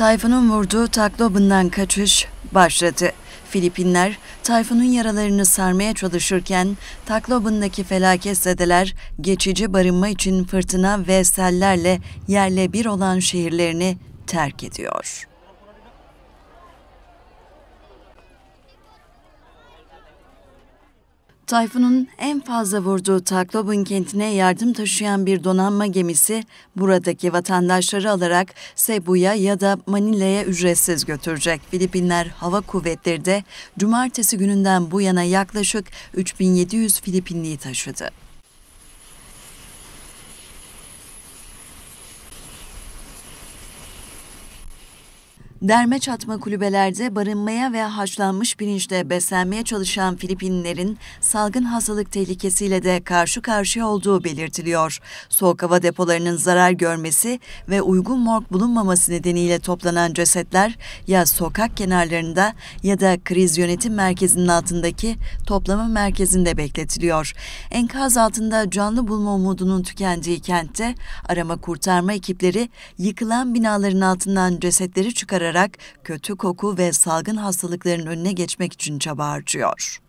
Tayfun'un vurduğu taklobundan kaçış başladı. Filipinler Tayfun'un yaralarını sarmaya çalışırken Taklobun'daki felaketzedeler geçici barınma için fırtına ve sellerle yerle bir olan şehirlerini terk ediyor. Tayfun'un en fazla vurduğu Taklobun kentine yardım taşıyan bir donanma gemisi buradaki vatandaşları alarak Cebu'ya ya da Manila'ya ücretsiz götürecek. Filipinler Hava Kuvvetleri de cumartesi gününden bu yana yaklaşık 3700 Filipinliyi taşıdı. Derme çatma kulübelerde barınmaya ve haşlanmış pirinçle beslenmeye çalışan Filipinlerin salgın hastalık tehlikesiyle de karşı karşıya olduğu belirtiliyor. Soğuk hava depolarının zarar görmesi ve uygun morg bulunmaması nedeniyle toplanan cesetler ya sokak kenarlarında ya da kriz yönetim merkezinin altındaki toplama merkezinde bekletiliyor. Enkaz altında canlı bulma umudunun tükendiği kentte arama kurtarma ekipleri yıkılan binaların altından cesetleri çıkararak arttırarak kötü koku ve salgın hastalıkların önüne geçmek için çaba harcıyor.